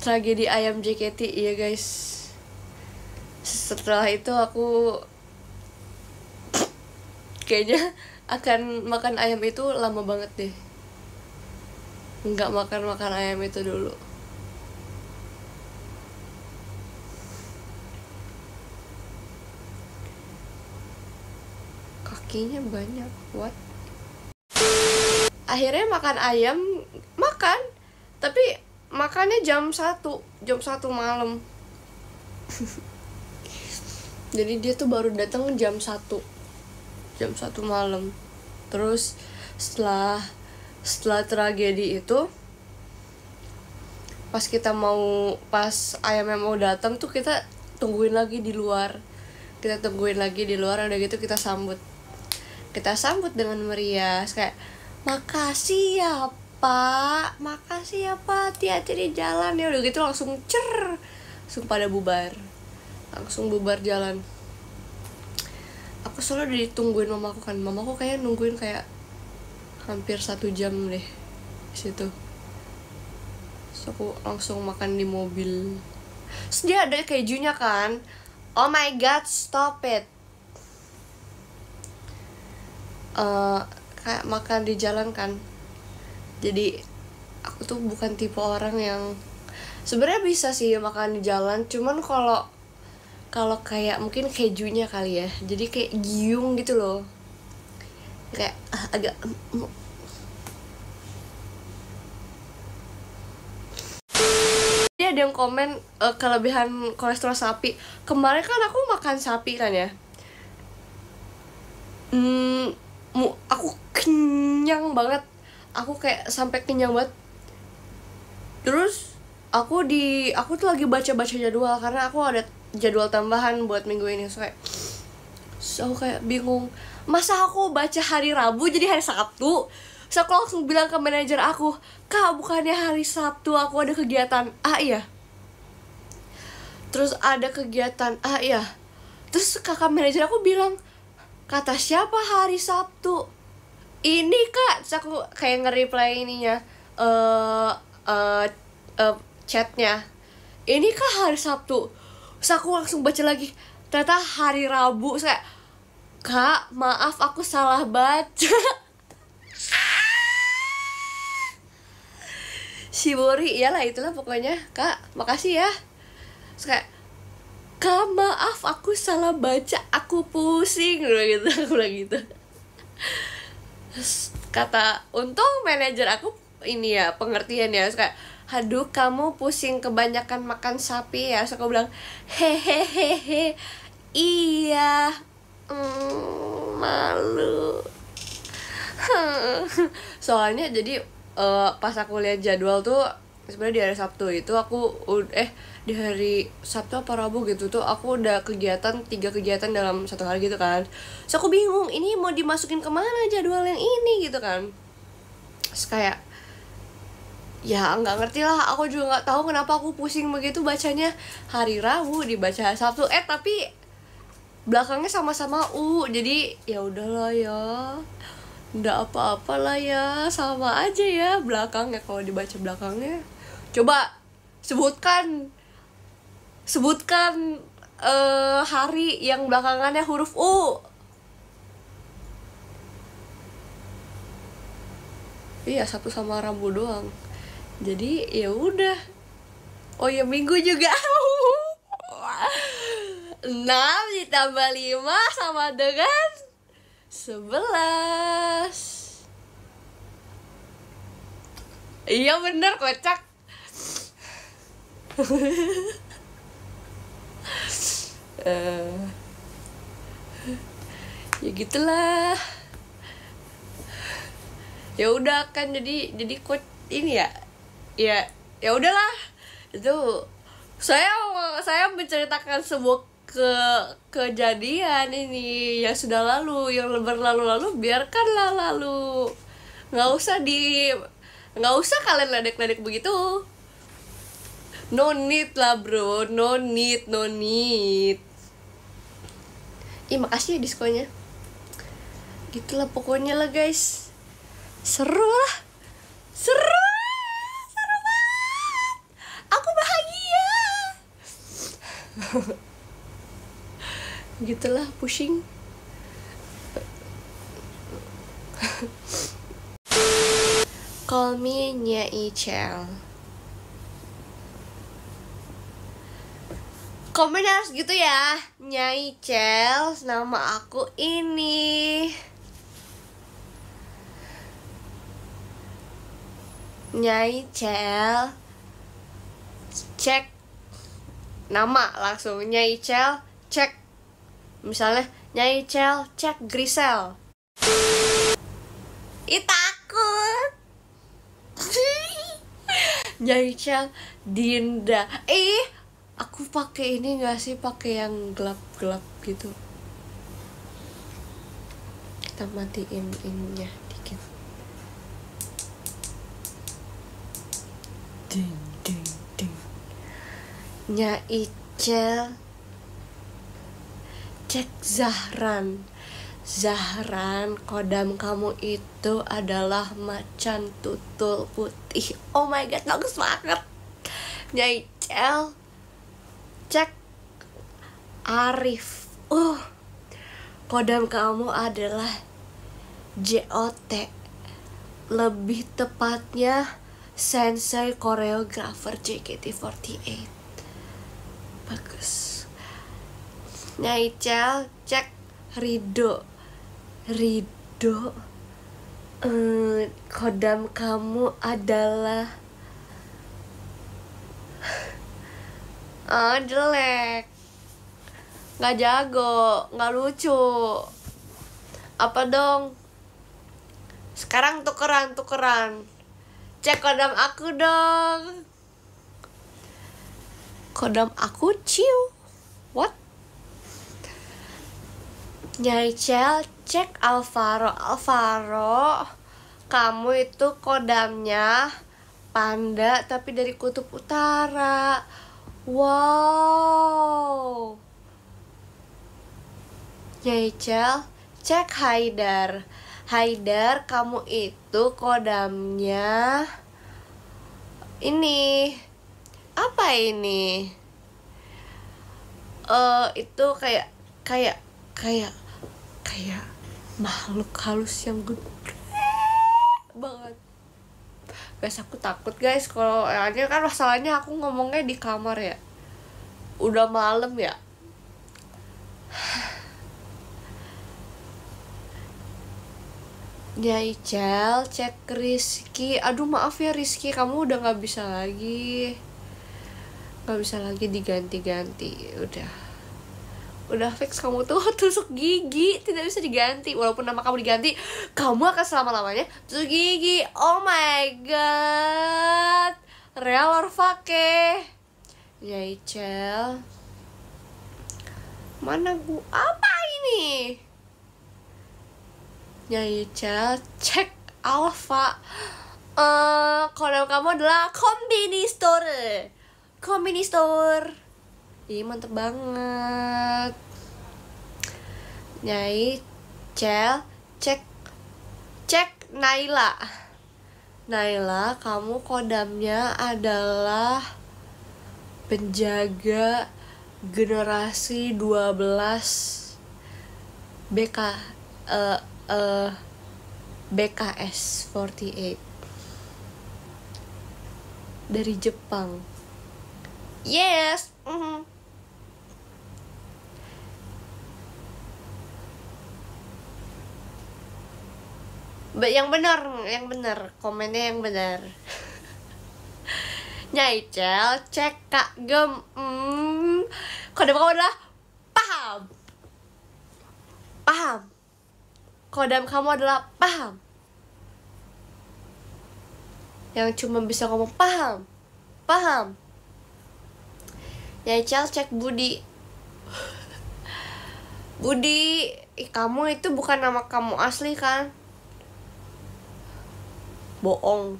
tragedi ayam JKT iya guys setelah itu aku kayaknya akan makan ayam itu lama banget deh nggak makan makan ayam itu dulu kakinya banyak what akhirnya makan ayam makan tapi makannya jam 1 jam 1 malam jadi dia tuh baru datang jam 1 jam 1 malam terus setelah setelah tragedi itu pas kita mau pas ayamnya mau datang tuh kita tungguin lagi di luar kita tungguin lagi di luar udah gitu kita sambut kita sambut dengan meriah kayak makasih ya pak makasih ya pak hati-hati di jalan ya udah gitu langsung cer langsung pada bubar langsung bubar jalan aku selalu udah ditungguin mamaku kan mamaku kayak nungguin kayak hampir satu jam deh situ so aku langsung makan di mobil Terus dia ada kejunya kan oh my god stop it uh, kayak makan di jalan kan jadi aku tuh bukan tipe orang yang sebenarnya bisa sih makan di jalan cuman kalau kalau kayak mungkin kejunya kali ya jadi kayak giung gitu loh kayak ah, agak mm, mm. dia ada yang komen uh, kelebihan kolesterol sapi kemarin kan aku makan sapi kan ya hmm, aku kenyang banget aku kayak sampai kenyang banget terus aku di aku tuh lagi baca baca jadwal karena aku ada jadwal tambahan buat minggu ini so kayak so kayak bingung masa aku baca hari Rabu jadi hari Sabtu so aku langsung bilang ke manajer aku kak bukannya hari Sabtu aku ada kegiatan ah iya terus ada kegiatan ah iya terus kakak manajer aku bilang kata siapa hari Sabtu ini kak terus aku kayak nge-reply ininya eh uh, uh, uh, chatnya ini kak hari Sabtu terus aku langsung baca lagi ternyata hari Rabu saya kak maaf aku salah baca Shibori iyalah itulah pokoknya kak makasih ya terus kayak kak maaf aku salah baca aku pusing gitu aku bilang gitu kata untung manajer aku ini ya pengertian ya kayak Haduh kamu pusing kebanyakan makan sapi ya suka aku bilang Hehehehe Iya mm, Malu Soalnya jadi eh, Pas aku lihat jadwal tuh sebenarnya di hari Sabtu itu aku eh di hari Sabtu apa Rabu gitu tuh aku udah kegiatan tiga kegiatan dalam satu hari gitu kan so aku bingung ini mau dimasukin kemana jadwal yang ini gitu kan Terus kayak ya nggak ngerti lah aku juga nggak tahu kenapa aku pusing begitu bacanya hari Rabu dibaca Sabtu eh tapi belakangnya sama-sama U jadi ya udahlah ya ndak apa apalah ya sama aja ya belakangnya kalau dibaca belakangnya coba sebutkan sebutkan uh, hari yang belakangannya huruf U iya satu sama rambu doang jadi ya udah oh ya Minggu juga enam ditambah lima sama dengan sebelas iya bener kocak uh, ya gitulah ya udah kan jadi jadi quote ini ya ya ya udahlah itu saya saya menceritakan sebuah ke kejadian ini yang sudah lalu yang berlalu-lalu biarkanlah lalu nggak usah di nggak usah kalian ledek-ledek begitu no need lah bro no need no need ih makasih ya diskonnya gitulah pokoknya lah guys seru lah seru seru banget aku bahagia gitulah pushing call me nyai Ichel komen harus gitu ya Nyai Chels nama aku ini Nyai Cel, cek nama langsung Nyai Cel, cek misalnya Nyai Cel, cek Grisel itu takut, Nyai Cel, Dinda ih aku pakai ini gak sih pakai yang gelap-gelap gitu kita matiin ininya dikit ding ding ding nya Icel cek Zahran Zahran kodam kamu itu adalah macan tutul putih oh my god bagus banget nyai cel cek Arif uh kodam kamu adalah JOT lebih tepatnya sensei koreografer JKT48 bagus Naicel cek Rido Rido eh, kodam kamu adalah Ah, jelek nggak jago nggak lucu apa dong sekarang tukeran tukeran cek kodam aku dong kodam aku ciu what Nyai Cel, cek Alvaro Alvaro Kamu itu kodamnya panda tapi dari kutub utara Wow. Yaichel, cek Haidar. Haidar, kamu itu kodamnya ini. Apa ini? Eh, uh, itu kayak kayak kayak kayak makhluk halus yang gede banget guys aku takut guys kalau ini kan masalahnya aku ngomongnya di kamar ya udah malam ya Ya Ical, cek Rizky Aduh maaf ya Rizky, kamu udah gak bisa lagi Gak bisa lagi diganti-ganti Udah udah fix kamu tuh tusuk gigi tidak bisa diganti walaupun nama kamu diganti kamu akan selama lamanya tusuk gigi oh my god real or fake Rachel ya, mana gua apa ini Rachel ya, cek Alpha eh uh, kode kamu adalah Combini Store Store jadi mantep banget Nyai Cel cek cek Naila Naila kamu kodamnya adalah penjaga generasi 12 BK uh, uh, BKS 48 dari Jepang yes mm -hmm. yang benar yang benar komennya yang benar cel cek kak gem mm, kode kamu adalah paham paham kodam kamu adalah paham yang cuma bisa ngomong paham paham nyai cel cek Budi Budi kamu itu bukan nama kamu asli kan bohong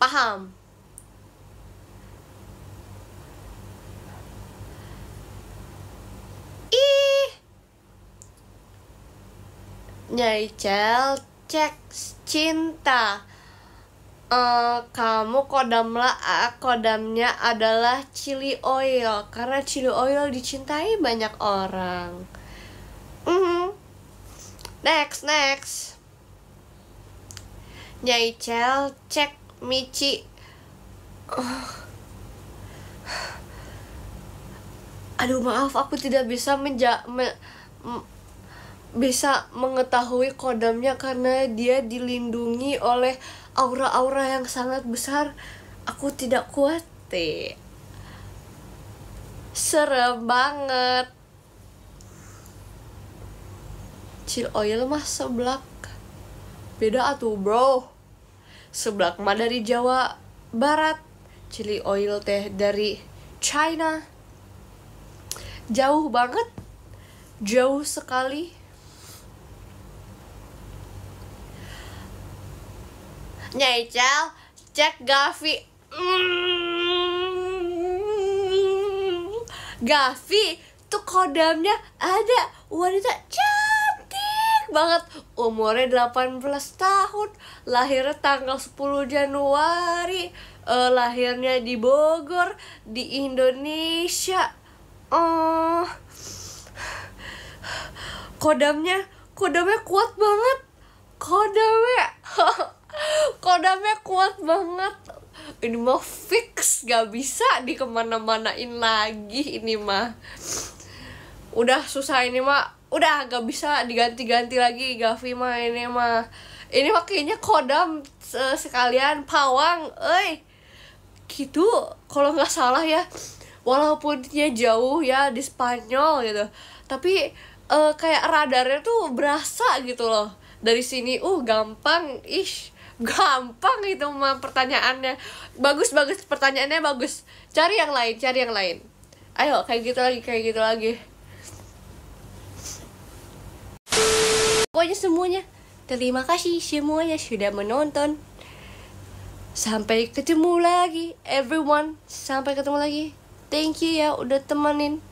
paham ih nyai cel cek cinta Uh, kamu kodamlah kodamnya adalah chili oil karena chili oil dicintai banyak orang. Mm Next, next. Nyai Chel cek Michi. Uh. Aduh maaf aku tidak bisa menja me, bisa mengetahui kodamnya karena dia dilindungi oleh aura-aura yang sangat besar. Aku tidak kuat deh. Serem banget. chill oil mah seblak beda atuh bro seblak mah dari Jawa Barat cili oil teh dari China jauh banget jauh sekali Nyaical, cek Gavi. Mm. Gavi, tuh kodamnya ada wanita cek banget umurnya 18 tahun lahir tanggal 10 Januari uh, lahirnya di Bogor di Indonesia uh, kodamnya kodamnya kuat banget kodamnya kodamnya kuat banget ini mah fix gak bisa dikemana-manain lagi ini mah udah susah ini mah udah gak bisa diganti-ganti lagi Gavi mah ini mah ini mah kodam sekalian pawang eh gitu kalau nggak salah ya walaupunnya jauh ya di Spanyol gitu tapi uh, kayak radarnya tuh berasa gitu loh dari sini uh gampang ish gampang itu mah pertanyaannya bagus bagus pertanyaannya bagus cari yang lain cari yang lain ayo kayak gitu lagi kayak gitu lagi Pokoknya semuanya. Terima kasih semuanya sudah menonton. Sampai ketemu lagi everyone. Sampai ketemu lagi. Thank you ya udah temenin.